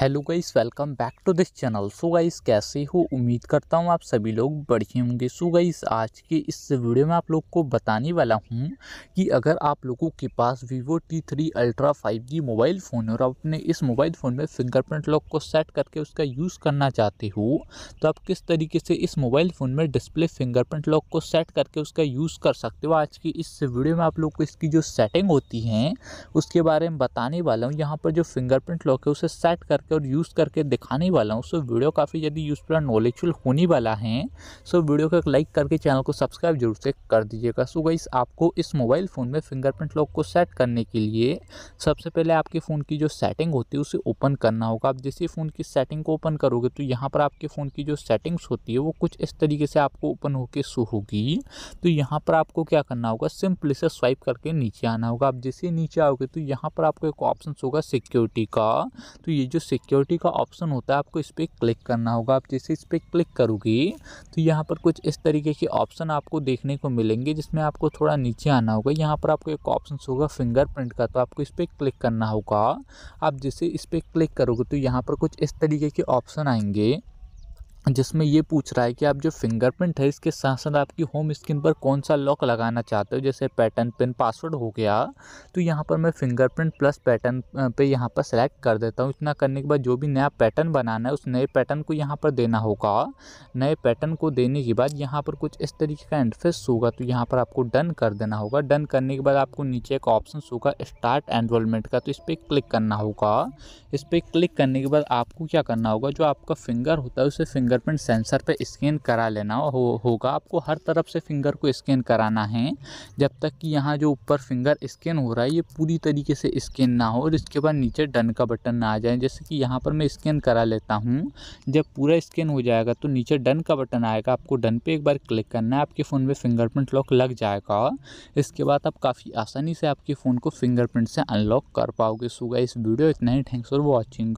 hello guys welcome back to this channel so guys कैसे हो उम्मीद करता हूँ आप सभी लोग बढ़िया होंगे सो गाइस आज के इस वीडियो में आप लोग को बताने वाला हूँ कि अगर आप लोगों के पास Vivo T three Ultra five G mobile phone है और आप अपने इस मोबाइल फ़ोन में फिंगरप्रिंट लॉक को सेट करके उसका यूज़ करना चाहते हो तो आप किस तरीके से इस मोबाइल फ़ोन में डिस्प्ले फिंगरप्रिंट लॉक को सेट करके उसका यूज़ कर सकते हो आज की इस वीडियो में आप लोग को इसकी जो सेटिंग होती है उसके बारे में बताने वाला हूँ यहाँ पर जो फिंगरप्रिंट लॉक है उसे सेट करके करके और यूज़ करके दिखाने वाला हूँ सो वीडियो काफ़ी यदि यूज़फुल और नॉलेजफुल होने वाला है सो वीडियो को लाइक करके चैनल को सब्सक्राइब जरूर से कर दीजिएगा सो गई आपको इस मोबाइल फ़ोन में फिंगरप्रिंट लॉक को सेट करने के लिए सबसे पहले आपके फ़ोन की जो सेटिंग होती है उसे ओपन करना होगा आप जैसे फ़ोन की सेटिंग को ओपन करोगे तो यहाँ पर आपके फ़ोन की जो सेटिंग्स होती है वो कुछ इस तरीके से आपको ओपन होकर शो होगी तो यहाँ पर आपको क्या करना होगा सिंपली से स्वाइप करके नीचे आना होगा आप जैसे नीचे आओगे तो यहाँ पर आपको एक ऑप्शन होगा सिक्योरिटी का तो ये जो सिक्योरिटी का ऑप्शन होता है आपको इस पर क्लिक करना होगा आप जैसे इस पर क्लिक करोगी तो यहाँ पर कुछ इस तरीके के ऑप्शन आपको देखने को मिलेंगे जिसमें आपको थोड़ा नीचे आना होगा यहाँ पर आपको एक ऑप्शन होगा फिंगरप्रिंट का तो आपको इस पर क्लिक करना होगा आप जैसे इस पर क्लिक करोगे तो यहाँ पर कुछ इस तरीके के ऑप्शन आएंगे जिसमें ये पूछ रहा है कि आप जो फिंगरप्रिंट है इसके साथ साथ आपकी होम स्क्रीन पर कौन सा लॉक लगाना चाहते हो जैसे पैटर्न पिन पासवर्ड हो गया तो यहाँ पर मैं फिंगरप्रिंट प्लस पैटर्न पे यहाँ पर सेलेक्ट कर देता हूँ इतना करने के बाद जो भी नया पैटर्न बनाना है उस नए पैटर्न को यहाँ पर देना होगा नए पैटर्न को देने के बाद यहाँ पर कुछ इस तरीके का एंडफेस होगा तो यहाँ पर आपको डन कर देना होगा डन करने के बाद आपको नीचे एक ऑप्शन होगा स्टार्ट एनरोलमेंट का तो इस पर क्लिक करना होगा इस पर क्लिक करने के बाद आपको क्या करना होगा जो आपका फिंगर होता है उसे फिंगर फिंगरप्रिंट सेंसर पे स्कैन करा लेना हो, होगा आपको हर तरफ से फिंगर को स्कैन कराना है जब तक कि यहाँ जो ऊपर फिंगर स्कैन हो रहा है ये पूरी तरीके से स्कैन ना हो और इसके बाद नीचे डन का बटन ना आ जाए जैसे कि यहाँ पर मैं स्कैन करा लेता हूँ जब पूरा स्कैन हो जाएगा तो नीचे डन का बटन आएगा आपको डन पे एक बार क्लिक करना है आपके फ़ोन में फिंगरप्रिंट लॉक लग जाएगा इसके बाद आप काफ़ी आसानी से आपके फ़ोन को फिंगरप्रिंट से अनलॉक कर पाओगे सुगा इस वीडियो इतना ही थैंक्स फॉर वॉचिंग